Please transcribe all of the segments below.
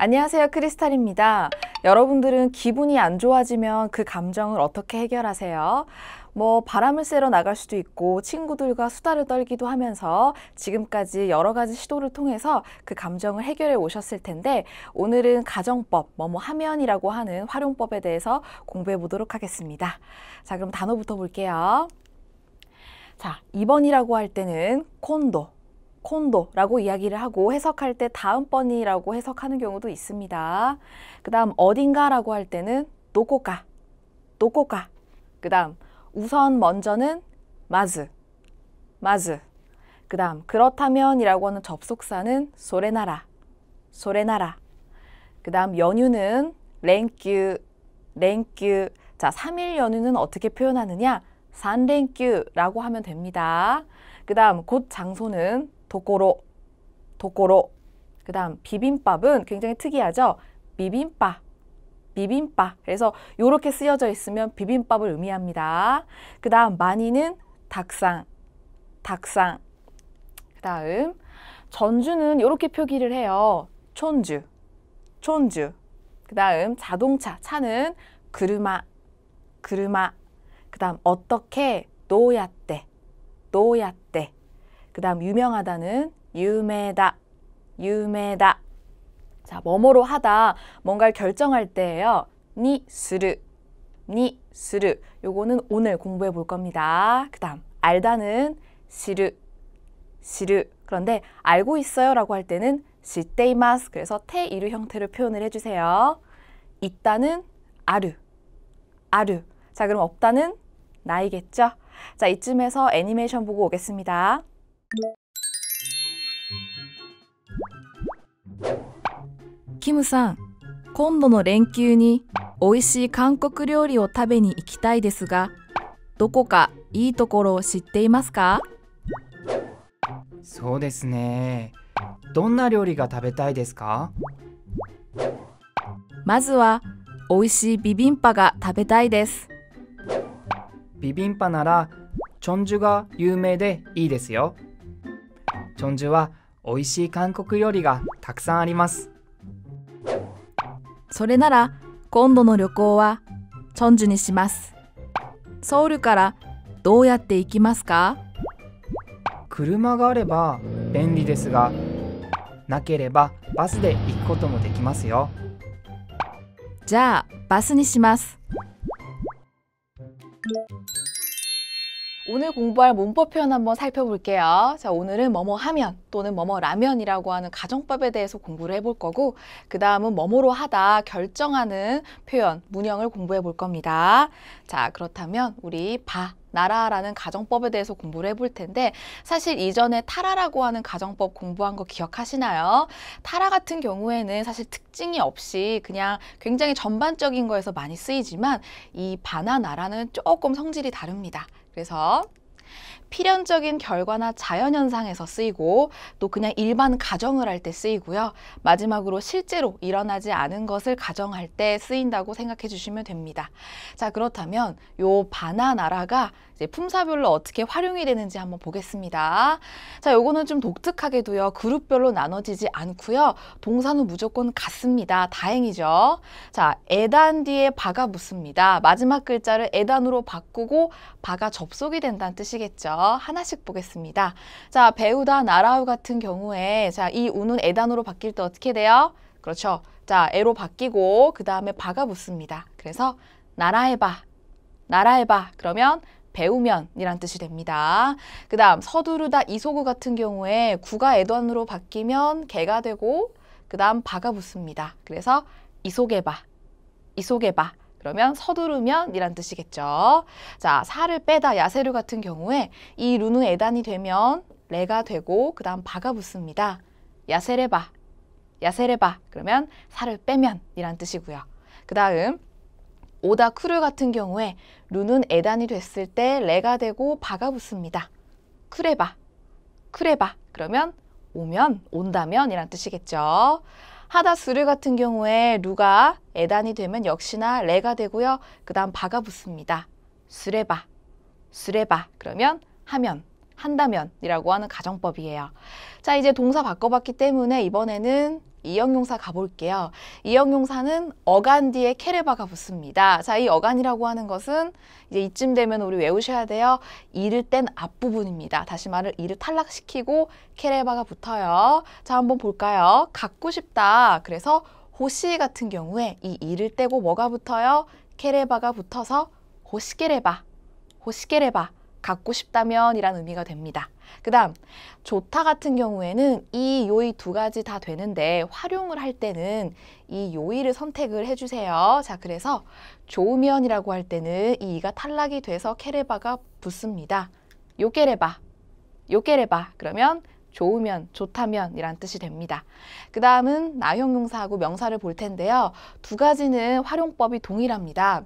안녕하세요. 크리스탈입니다. 여러분들은 기분이 안 좋아지면 그 감정을 어떻게 해결하세요? 뭐 바람을 쐬러 나갈 수도 있고 친구들과 수다를 떨기도 하면서 지금까지 여러 가지 시도를 통해서 그 감정을 해결해 오셨을 텐데 오늘은 가정법 뭐뭐 뭐 하면이라고 하는 활용법에 대해서 공부해 보도록 하겠습니다. 자 그럼 단어부터 볼게요. 자 2번이라고 할 때는 콘도 콘도라고 이야기를 하고 해석할 때 다음번이라고 해석하는 경우도 있습니다. 그 다음 어딘가라고 할 때는 도코가도코가그 다음 우선 먼저는 마즈, 마즈. 그 다음 그렇다면이라고 하는 접속사는 소레나라, 소레나라. 그 다음 연휴는 랭큐, 랭큐. 자, 3일 연휴는 어떻게 표현하느냐? 산랭큐라고 하면 됩니다. 그 다음 곧 장소는 도꼬로, 도꼬로. 그 다음 비빔밥은 굉장히 특이하죠. 비빔밥, 비빔밥. 그래서 이렇게 쓰여져 있으면 비빔밥을 의미합니다. 그 다음 많이는 닭상, 닭상. 그 다음 전주는 이렇게 표기를 해요. 촌주, 촌주. 그 다음 자동차, 차는 그르마, 그르마. 그 다음 어떻게 노야떼, 노야떼. 그 다음 유명하다는 유메다, 유메다. 자, 뭐뭐로 하다, 뭔가를 결정할 때예요. 니, 스르, 니, 스르. 요거는 오늘 공부해 볼 겁니다. 그 다음 알다는 시르, 시르. 그런데 알고 있어요 라고 할 때는 시테이마스 그래서 테이루 형태로 표현을 해주세요. 있다는 아르, 아르. 자 그럼 없다는 나이겠죠? 자 이쯤에서 애니메이션 보고 오겠습니다. キムさん今度の連休に美味しい韓国料理を食べに行きたいですがどこかいいところを知っていますかそうですねどんな料理が食べたいですかまずは美味しいビビンパが食べたいですビビンパならチョンジュが有名でいいですよチョンジュは美味しい韓国料理がたくさんありますそれなら今度の旅行はチョンジュにしますソウルからどうやって行きますか車があれば便利ですがなければバスで行くこともできますよじゃあバスにします 오늘 공부할 문법 표현 한번 살펴볼게요. 자, 오늘은 뭐뭐 하면 또는 뭐뭐 라면이라고 하는 가정법에 대해서 공부를 해볼 거고 그 다음은 뭐뭐로 하다 결정하는 표현, 문형을 공부해 볼 겁니다. 자, 그렇다면 우리 바 나라라는 가정법에 대해서 공부를 해 볼 텐데 사실 이전에 타라라고 하는 가정법 공부한 거 기억하시나요? 타라 같은 경우에는 사실 특징이 없이 그냥 굉장히 전반적인 거에서 많이 쓰이지만 이 바나나라는 조금 성질이 다릅니다. 그래서 필연적인 결과나 자연현상에서 쓰이고 또 그냥 일반 가정을 할 때 쓰이고요. 마지막으로 실제로 일어나지 않은 것을 가정할 때 쓰인다고 생각해 주시면 됩니다. 자 그렇다면 요 바나나라가 품사별로 어떻게 활용이 되는지 한번 보겠습니다. 자 요거는 좀 독특하게도요. 그룹별로 나눠지지 않고요. 동사는 무조건 같습니다. 다행이죠. 자 에단 뒤에 바가 붙습니다. 마지막 글자를 에단으로 바꾸고 바가 접속이 된다는 뜻이겠죠. 하나씩 보겠습니다. 자, 배우다 나라우 같은 경우에 자, 이 우는 에단으로 바뀔 때 어떻게 돼요? 그렇죠. 자, 에로 바뀌고 그 다음에 바가 붙습니다. 그래서 나라해봐, 나라해봐 그러면 배우면 이란 뜻이 됩니다. 그 다음 서두르다 이소구 같은 경우에 구가 에단으로 바뀌면 개가 되고 그 다음 바가 붙습니다. 그래서 이소개바, 이소개바 그러면 서두르면 이란 뜻이겠죠. 자, 살을 빼다 야세류 같은 경우에 이 루는 에단이 되면 레가 되고 그 다음 바가 붙습니다. 야세레바, 야세레바 그러면 살을 빼면 이란 뜻이고요. 그 다음 오다 쿠르 같은 경우에 루는 에단이 됐을 때 레가 되고 바가 붙습니다. 쿠레바, 쿠레바 그러면 오면, 온다면 이란 뜻이겠죠. 하다스르 같은 경우에 루가 에단이 되면 역시나 레가 되고요. 그 다음 바가 붙습니다. 수레바수레바 그러면 하면, 한다면이라고 하는 가정법이에요. 자, 이제 동사 바꿔봤기 때문에 이번에는 이형용사 가볼게요. 이형용사는 어간 뒤에 케레바가 붙습니다. 자, 이 어간이라고 하는 것은 이제 이쯤 되면 우리 외우셔야 돼요. 이를 뗀 앞부분입니다. 다시 말을 이를 탈락시키고 케레바가 붙어요. 자, 한번 볼까요? 갖고 싶다. 그래서 호시 같은 경우에 이 이를 떼고 뭐가 붙어요? 케레바가 붙어서 호시케레바, 호시케레바. 갖고 싶다면 이란 의미가 됩니다. 그 다음 좋다 같은 경우에는 이, 요이 두 가지 다 되는데 활용을 할 때는 이 요이를 선택을 해주세요. 자 그래서 좋으면 이라고 할 때는 이 이가 탈락이 돼서 케레바가 붙습니다. 요 케레바, 요 케레바 그러면 좋으면, 좋다면 이란 뜻이 됩니다. 그 다음은 나형용사하고 명사를 볼 텐데요. 두 가지는 활용법이 동일합니다.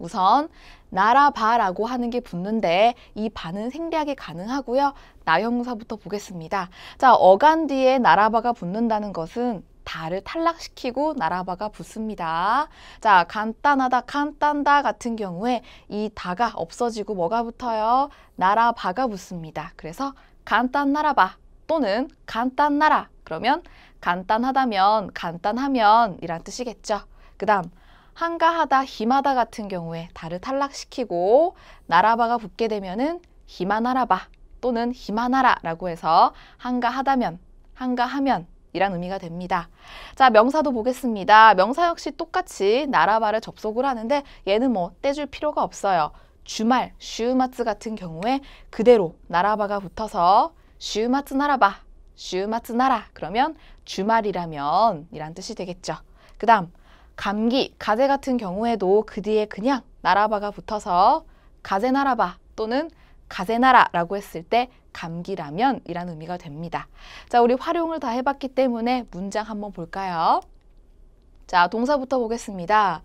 우선 나라바라고 하는 게 붙는데 이 바는 생략이 가능하고요. 나형사부터 보겠습니다. 자, 어간 뒤에 나라바가 붙는다는 것은 다를 탈락시키고 나라바가 붙습니다. 자, 간단하다, 간단다 같은 경우에 이 다가 없어지고 뭐가 붙어요? 나라바가 붙습니다. 그래서 간단나라바 또는 간단나라 그러면 간단하다면 간단하면 이란 뜻이겠죠. 그 다음 한가하다, 힘마다 같은 경우에 달을 탈락시키고 나라바가 붙게 되면은 힘하나라바 또는 힘하나라라고 해서 한가하다면, 한가하면 이란 의미가 됩니다. 자, 명사도 보겠습니다. 명사 역시 똑같이 나라바를 접속을 하는데 얘는 뭐 떼줄 필요가 없어요. 주말, 슈마츠 같은 경우에 그대로 나라바가 붙어서 슈마츠 나라바, 슈마츠 나라 그러면 주말이라면 이란 뜻이 되겠죠. 그 다음 감기, 가재 같은 경우에도 그 뒤에 그냥 나라바가 붙어서 가재나라바 또는 가재나라라고 했을 때 감기라면 이란 의미가 됩니다. 자, 우리 활용을 다 해봤기 때문에 문장 한번 볼까요? 자, 동사부터 보겠습니다.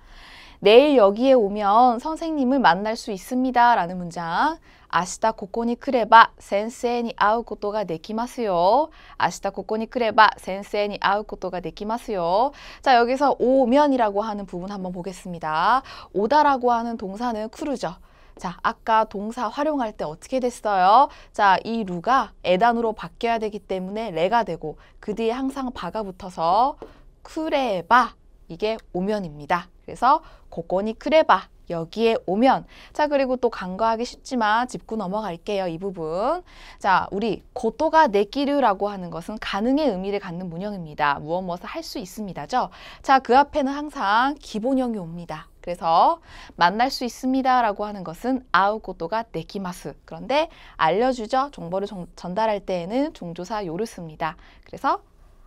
내일 여기에 오면 선생님을 만날 수 있습니다. 라는 문장. 아시다 코코니 크레바 센세니 아우 코토가 데키마스요. 아시다 코코니 크레바 센세니 아우 코토가 데키마스요. 자, 여기서 오면이라고 하는 부분 한번 보겠습니다. 오다라고 하는 동사는 크루죠. 자, 아까 동사 활용할 때 어떻게 됐어요? 자, 이 루가 애단으로 바뀌어야 되기 때문에 레가 되고 그 뒤에 항상 바가 붙어서 크레바 이게 오면입니다. 그래서 고고니 크레바 여기에 오면 자 그리고 또 간과하기 쉽지만 짚고 넘어갈게요 이 부분 자 우리 고도가 내끼류라고 하는 것은 가능의 의미를 갖는 문형입니다 무엇 무엇을 할수 있습니다죠 자그 앞에는 항상 기본형이 옵니다 그래서 만날 수 있습니다라고 하는 것은 아우고도가 내키마스 그런데 알려주죠. 정보를 정, 전달할 때에는 종조사 요를 씁니다. 그래서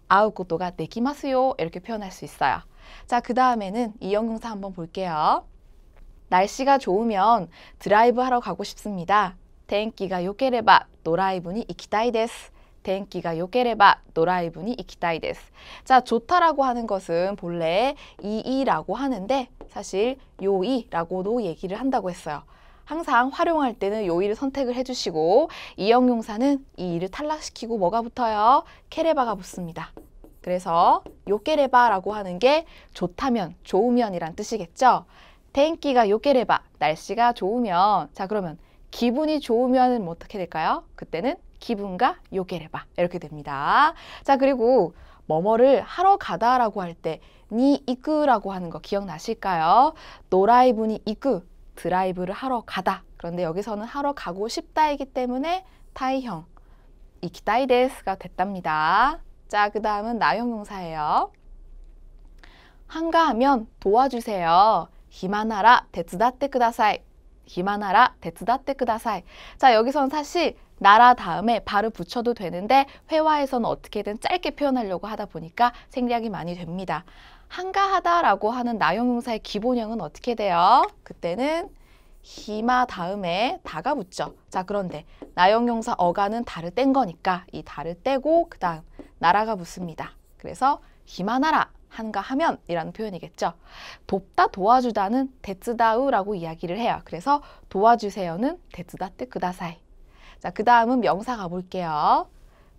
아우고도가 내키마스요 이렇게 표현할 수 있어요. 자, 그 다음에는 이형용사 한번 볼게요. 날씨가 좋으면 드라이브 하러 가고 싶습니다. 天気가 요게레바 노라이브니 이키타이데스 天気가 요게레바 노라이브니 이키타이데스 자, 좋다라고 하는 것은 본래 이이라고 하는데 사실 요이라고도 얘기를 한다고 했어요. 항상 활용할 때는 요이를 선택을 해주시고 이형용사는 이이를 탈락시키고 뭐가 붙어요? 케레바가 붙습니다. 그래서 요게레바라고 하는 게 좋다면, 좋으면이란 뜻이겠죠. 땡기가 요게레바, 날씨가 좋으면 자 그러면 기분이 좋으면 뭐 어떻게 될까요? 그때는 기분과 요게레바 이렇게 됩니다. 자 그리고 뭐뭐를 하러 가다라고 할 때 니 이끄라고 하는 거 기억나실까요? 노라이브니 이끄 드라이브를 하러 가다 그런데 여기서는 하러 가고 싶다이기 때문에 타이형 이키다이데스가 됐답니다. 자, 그 다음은 나용용사예요. 한가하면 도와주세요. 히마나라 데츠다떼 그다사이. 히마나라 데츠다떼 그다사이. 자, 여기선 사실 나라 다음에 발을 붙여도 되는데 회화에서는 어떻게든 짧게 표현하려고 하다 보니까 생략이 많이 됩니다. 한가하다라고 하는 나용용사의 기본형은 어떻게 돼요? 그때는 히마 다음에 다가 붙죠. 자 그런데 나형용사 어가는 달을 뗀 거니까 이 달을 떼고 그 다음 나라가 붙습니다. 그래서 히마나라 한가 하면 이라는 표현이겠죠. 돕다 도와주다는 데츠다우라고 이야기를 해요. 그래서 도와주세요는 데츠다뜨 그다사이. 자, 그 다음은 명사 가볼게요.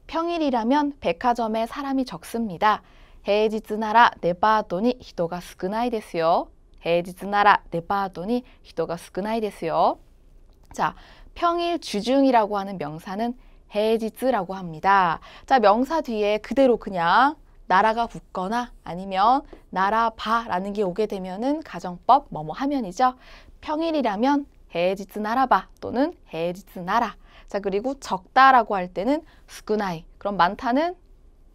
평일이라면 백화점에 사람이 적습니다. 헤지즈나라 네바도니 히도가 스그나이 데스요. 平日ならデパートに人が少ないですよ. 자, 평일 주중이라고 하는 명사는 해지즈라고 합니다. 자, 명사 뒤에 그대로 그냥 나라가 붙거나 아니면 나라봐라는게 오게 되면은 가정법 뭐뭐 하면이죠. 평일이라면 해지즈나라봐 또는 해지즈 나라. 자, 그리고 적다라고 할 때는 스쿠나이. 그럼 많다는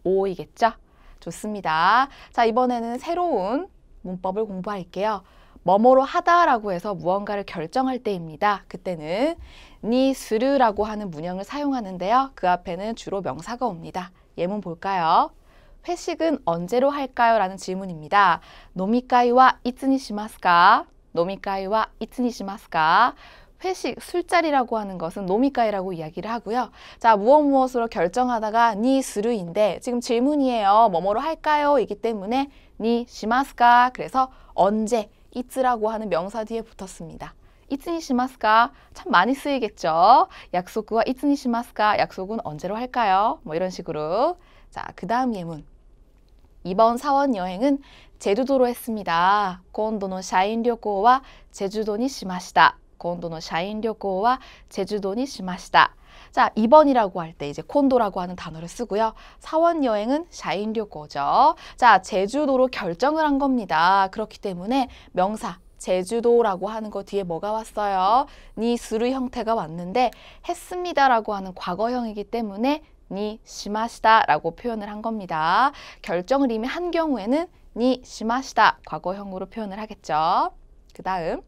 오이겠죠. 좋습니다. 자, 이번에는 새로운 문법을 공부할게요. 뭐뭐로 하다라고 해서 무언가를 결정할 때입니다. 그때는 니 스르라고 하는 문형을 사용하는데요. 그 앞에는 주로 명사가 옵니다. 예문 볼까요? 회식은 언제로 할까요? 라는 질문입니다. 노미카이와 이츠니시마스까? 노미카이와 이츠니시마스까? 회식, 술자리라고 하는 것은 노미가이라고 이야기를 하고요. 자, 무엇 무엇으로 결정하다가 니 스루인데 지금 질문이에요. 뭐뭐로 할까요? 이기 때문에 니시마스카 그래서 언제 이츠라고 하는 명사 뒤에 붙었습니다. 이츠니 시마스카참 많이 쓰이겠죠. 약속과 이츠니 시마스카 약속은 언제로 할까요? 뭐 이런 식으로. 자, 그다음 예문. 이번 사원 여행은 제주도로 했습니다. 곤도노 샤인 료고와 제주도니 시마시다. 今度の 샤인旅行は 제주도니 しました. 자, 이번이라고할 때 이제 콘도라고 하는 단어를 쓰고요. 사원 여행은 샤인류고죠 자, 제주도로 결정을 한 겁니다. 그렇기 때문에 명사 제주도라고 하는 거 뒤에 뭐가 왔어요? 니 스루 형태가 왔는데 했습니다라고 하는 과거형이기 때문에 니 시마시다라고 표현을 한 겁니다. 결정을 이미 한 경우에는 니 시마시다 과거형으로 표현을 하겠죠. 그 다음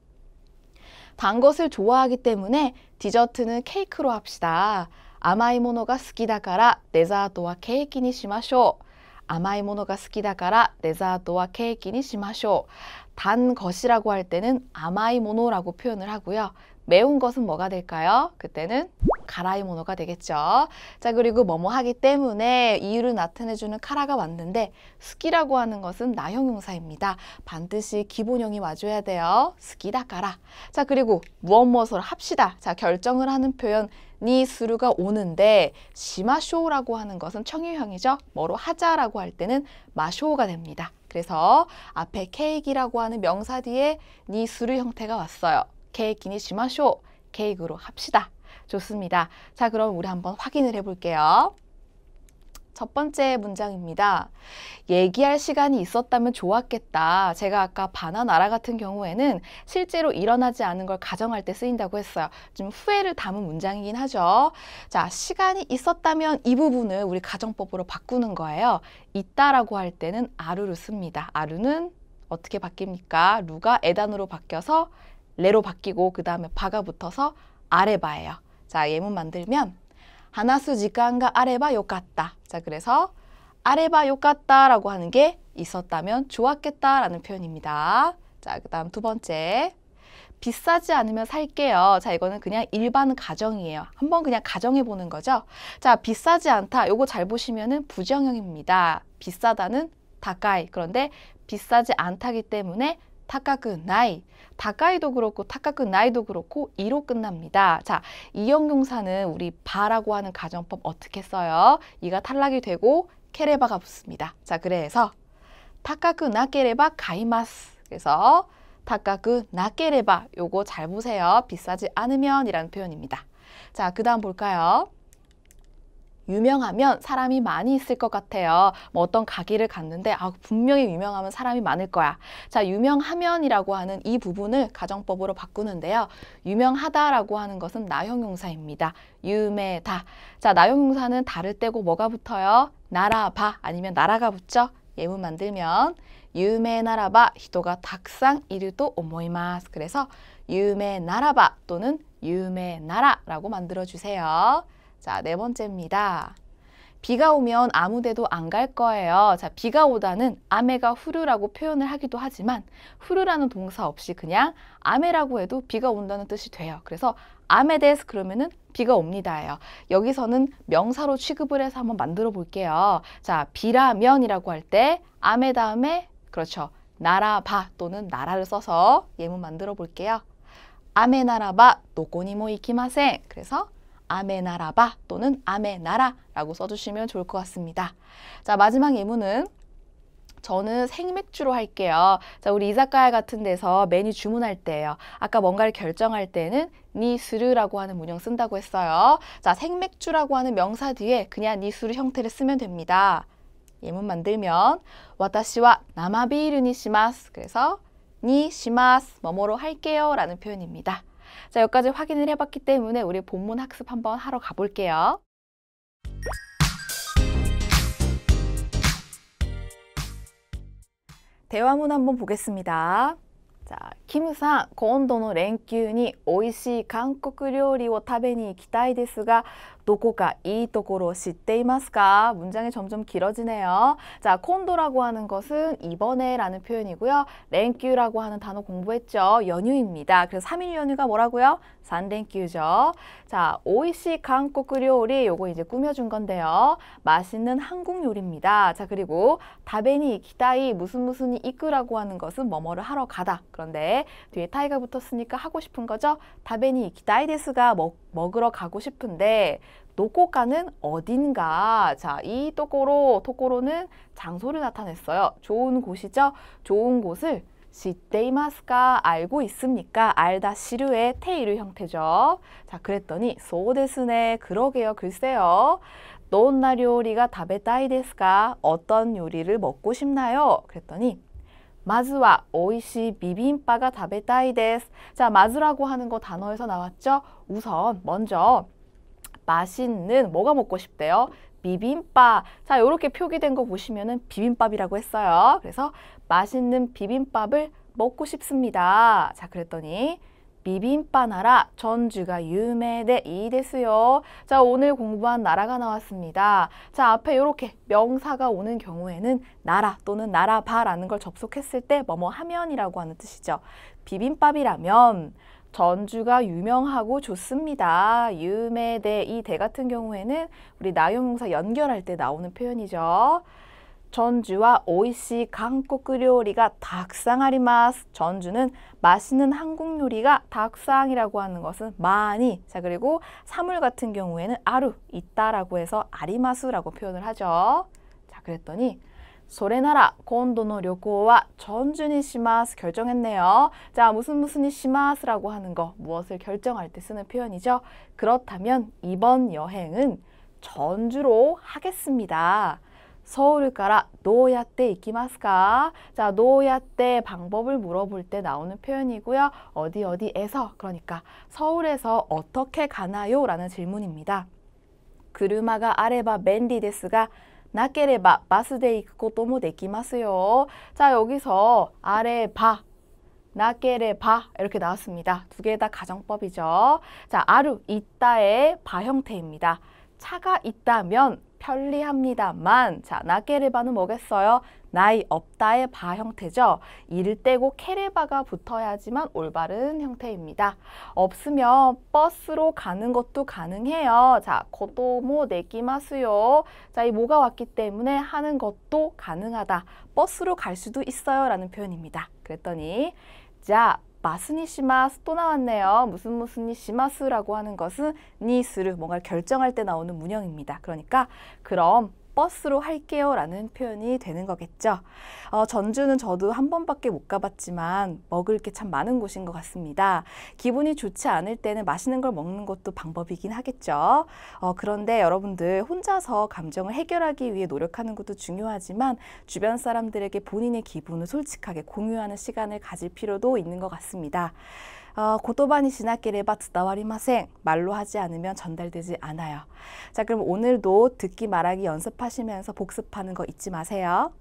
단 것을 좋아하기 때문에 디저트는 케이크로 합시다. 아마이모노好きだから 데자ートは 케이크니 しましょう.아마이모노好きだから 데자ートは 케이크니 しましょう.단 것이라고 할 때는 아마이모라고 표현을 하고요. 매운 것은 뭐가 될까요? 그때는 가라이모노가 되겠죠. 자 그리고 뭐뭐 하기 때문에 이유를 나타내주는 카라가 왔는데 스키라고 하는 것은 나형 용사입니다. 반드시 기본형이 와줘야 돼요. 스키다 가라. 자 그리고 무엇 무엇을 합시다. 자 결정을 하는 표현 니스루가 오는데 시마쇼라고 하는 것은 청유형이죠. 뭐로 하자라고 할 때는 마쇼가 됩니다. 그래서 앞에 케이크라고 하는 명사 뒤에 니스루 형태가 왔어요. 케이크니 시마쇼 케이크로 합시다. 좋습니다. 자, 그럼 우리 한번 확인을 해볼게요. 첫 번째 문장입니다. 얘기할 시간이 있었다면 좋았겠다. 제가 아까 바나나라 같은 경우에는 실제로 일어나지 않은 걸 가정할 때 쓰인다고 했어요. 좀 후회를 담은 문장이긴 하죠. 자, 시간이 있었다면 이 부분을 우리 가정법으로 바꾸는 거예요. 있다라고 할 때는 아루를 씁니다. 아루는 어떻게 바뀝니까? 루가 에단으로 바뀌어서 레로 바뀌고 그 다음에 바가 붙어서 아레바예요. 자, 예문 만들면 하나스 지간가 아레바 요갔다. 자, 그래서 아레바 요갔다라고 하는 게 있었다면 좋았겠다라는 표현입니다. 자, 그다음 두 번째. 비싸지 않으면 살게요. 자, 이거는 그냥 일반 가정이에요. 한번 그냥 가정해 보는 거죠. 자, 비싸지 않다. 요거 잘 보시면은 부정형입니다. 비싸다는 다가이. 그런데 비싸지 않다기 때문에 타카크 나이, 다까이도 그렇고 타카크 나이도 그렇고 이로 끝납니다. 자, 이형용사는 우리 바라고 하는 가정법 어떻게 써요? 이가 탈락이 되고 케레바가 붙습니다. 자, 그래서 타카크 나케레바 가이마스. 그래서 타카크 나케레바 요거 잘 보세요. 비싸지 않으면 이라는 표현입니다. 자, 그 다음 볼까요? 유명하면 사람이 많이 있을 것 같아요. 뭐 어떤 가게를 갔는데 아 분명히 유명하면 사람이 많을 거야. 자 유명하면이라고 하는 이 부분을 가정법으로 바꾸는데요. 유명하다라고 하는 것은 나형용사입니다. 유매다. 자 나형용사는 다를 떼고 뭐가 붙어요? 나라바 아니면 나라가 붙죠? 예문 만들면 유명나라바 히도가 닥상 이르도 오모이마스 그래서 유명나라바 또는 유명나라라고 만들어주세요. 자, 네 번째입니다. 비가 오면 아무 데도 안 갈 거예요. 자, 비가 오다는 아메가 후르라고 표현을 하기도 하지만 후르라는 동사 없이 그냥 아메라고 해도 비가 온다는 뜻이 돼요. 그래서 아메데스 그러면은 비가 옵니다예요. 여기서는 명사로 취급을 해서 한번 만들어 볼게요. 자, 비라면이라고 할 때 아메 다음에 그렇죠. 나라바 또는 나라를 써서 예문 만들어 볼게요. 아메 나라바 노고니모 이키마센. 그래서 아메나라바 또는 아메나라라고 써주시면 좋을 것 같습니다. 자 마지막 예문은 저는 생맥주로 할게요. 자, 우리 이자카야 같은 데서 메뉴 주문할 때예요. 아까 뭔가를 결정할 때는 니스르라고 하는 문형 쓴다고 했어요. 자, 생맥주라고 하는 명사 뒤에 그냥 니스르 형태를 쓰면 됩니다. 예문 만들면 와타시와 나마비르니 시마스 그래서 니 시마스 뭐뭐로 할게요 라는 표현입니다. 자, 여기까지 확인을 해봤기 때문에 우리 본문 학습 한번 하러 가볼게요. 대화문 한번 보겠습니다. 자, 김상, 今度の連休に美味しい韓国料理を食べに行きたいですが、 도코가 이 도코로 시테이마스가 문장이 점점 길어지네요. 자, 콘도라고 하는 것은 이번에라는 표현이고요. 랭큐라고 하는 단어 공부했죠. 연휴입니다. 그래서 삼일 연휴가 뭐라고요? 산랭큐죠. 자, 오이시 강국 요리 요거 이제 꾸며준 건데요. 맛있는 한국 요리입니다. 자, 그리고 다베니 기다이 무슨 무슨이 이끄라고 하는 것은 뭐뭐를 하러 가다. 그런데 뒤에 타이가 붙었으니까 하고 싶은 거죠. 다베니 기다이 데스가 먹, 먹으러 가고 싶은데 도코가는 어딘가. 자, 이도코로 토코로는 장소를 나타냈어요. 좋은 곳이죠. 좋은 곳을 시테이마스카 알고 있습니까? 알다 시루의 테이르 형태죠. 자, 그랬더니 소데스네 그러게요. 글쎄요. 논나 요리가 다베타이 데스가 어떤 요리를 먹고 싶나요? 그랬더니 마즈와 오이시 비빔바가 다베타이 데스. 자, 마즈라고 하는 거 단어에서 나왔죠? 우선 먼저 맛있는 뭐가 먹고 싶대요? 비빔밥. 자, 이렇게 표기된 거 보시면은 비빔밥이라고 했어요. 그래서 맛있는 비빔밥을 먹고 싶습니다. 자, 그랬더니 비빔밥 나라 전주가 유메대 이데스요. 자, 오늘 공부한 나라가 나왔습니다. 자, 앞에 이렇게 명사가 오는 경우에는 나라 또는 나라바라는 걸 접속했을 때 뭐뭐 하면이라고 하는 뜻이죠. 비빔밥이라면 전주가 유명하고 좋습니다. 유매대 이 대 같은 경우에는 우리 나용용사 연결할 때 나오는 표현이죠. 전주와 오이시 한국 요리가 닭상아리마스. 전주는 맛있는 한국 요리가 닭상이라고 하는 것은 많이. 자 그리고 사물 같은 경우에는 아루 있다라고 해서 아리마수라고 표현을 하죠. 자 그랬더니 소레나라 곤도노 료고와 전준이 시마스 결정했네요. 자 무슨 무슨이 시마스라고 하는 거 무엇을 결정할 때 쓰는 표현이죠. 그렇다면 이번 여행은 전주로 하겠습니다. 서울 가라 노야떼 이키마스까? 자, 노야떼 방법을 물어볼 때 나오는 표현이고요. 어디 어디에서 그러니까 서울에서 어떻게 가나요? 라는 질문입니다. 그루마가 아레바 벤디 데스가 나け레바 바스데 이크고도 뭐 데키마스요. 자 여기서 아래 바 나게레바 이렇게 나왔습니다. 두 개 다 가정법이죠. 자, 아루, 있다의 바 형태입니다. 차가 있다면 편리합니다만 자 나케레바는 뭐겠어요? 나이 없다의 바 형태죠. 이를 떼고 케레바가 붙어야지만 올바른 형태입니다. 없으면 버스로 가는 것도 가능해요. 자, 고도모 내기마수요. 자, 이 뭐가 왔기 때문에 하는 것도 가능하다. 버스로 갈 수도 있어요. 라는 표현입니다. 그랬더니 자, 마스니시마스 또 나왔네요. 무슨 무슨니시마스라고 하는 것은 니스를 뭔가를 결정할 때 나오는 문형입니다. 그러니까 그럼 버스로 할게요 라는 표현이 되는 거겠죠. 어, 전주는 저도 한 번밖에 못 가봤지만 먹을 게 참 많은 곳인 것 같습니다. 기분이 좋지 않을 때는 맛있는 걸 먹는 것도 방법이긴 하겠죠. 어, 그런데 여러분들 혼자서 감정을 해결하기 위해 노력하는 것도 중요하지만 주변 사람들에게 본인의 기분을 솔직하게 공유하는 시간을 가질 필요도 있는 것 같습니다. 어, 고도반이 지났기래봐 듣다와리마생 말로 하지 않으면 전달되지 않아요. 자 그럼 오늘도 듣기 말하기 연습하시면서 복습하는 거 잊지 마세요.